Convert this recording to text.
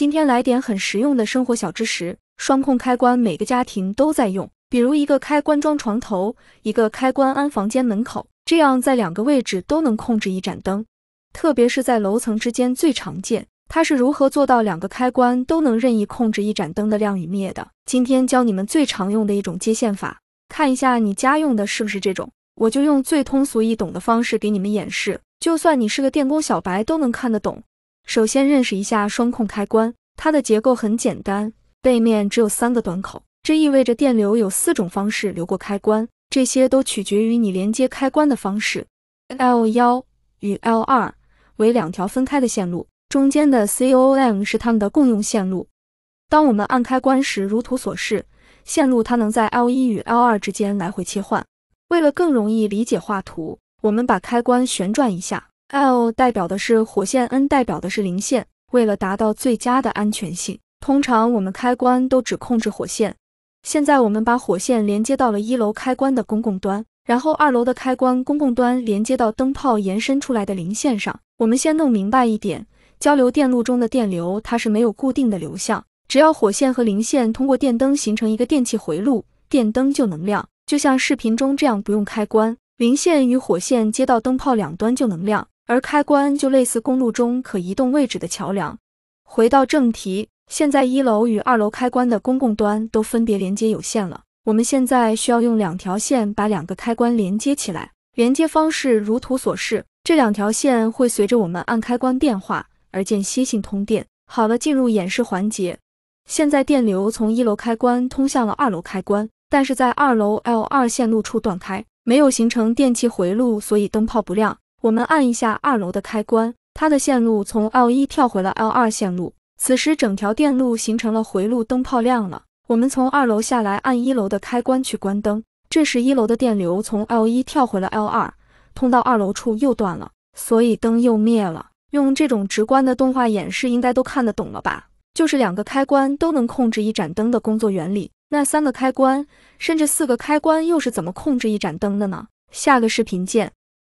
今天来点很实用的生活小知识，双控开关每个家庭都在用，比如一个开关装床头，一个开关安房间门口，这样在两个位置都能控制一盏灯，特别是在楼层之间最常见。它是如何做到两个开关都能任意控制一盏灯的亮与灭的？今天教你们最常用的一种接线法，看一下你家用的是不是这种，我就用最通俗易懂的方式给你们演示，就算你是个电工小白都能看得懂。首先认识一下双控开关，它的结构很简单，背面只有三个端口，这意味着电流有四种方式流过开关，这些都取决于你连接开关的方式。L1 与 L2 为两条分开的线路，中间的 COM 是它们的共用线路。当我们按开关时，如图所示，线路它能在 L1 与 L2 之间来回切换。为了更容易理解画图，我们把开关旋转一下。L 代表的是火线，N 代表的是零线。为了达到最佳的安全性，通常我们开关都只控制火线。现在我们把火线连接到了一楼开关的公共端，然后二楼的开关公共端连接到灯泡延伸出来的零线上。我们先弄明白一点，交流电路中的电流它是没有固定的流向，只要火线和零线通过电灯形成一个电气回路，电灯就能亮。就像视频中这样，不用开关，零线与火线接到灯泡两端就能亮。而开关就类似公路中可移动位置的桥梁。回到正题，现在一楼与二楼开关的公共端都分别连接有线了。我们现在需要用两条线把两个开关连接起来，连接方式如图所示。这两条线会随着我们按开关变化而间歇性通电。好了，进入演示环节。现在电流从一楼开关通向了二楼开关，但是在二楼 L2 线路处断开，没有形成电气回路，所以灯泡不亮。我们按一下二楼的开关，它的线路从 L 一跳回了 L 二线路，此时整条电路形成了回路，灯泡亮了。我们从二楼下来按一楼的开关去关灯，这时一楼的电流从 L 一跳回了 L 二，通到二楼处又断了，所以灯又灭了。用这种直观的动画演示，应该都看得懂了吧？就是两个开关都能控制一盏灯的工作原理。那三个开关甚至四个开关又是怎么控制一盏灯的呢？下个视频见。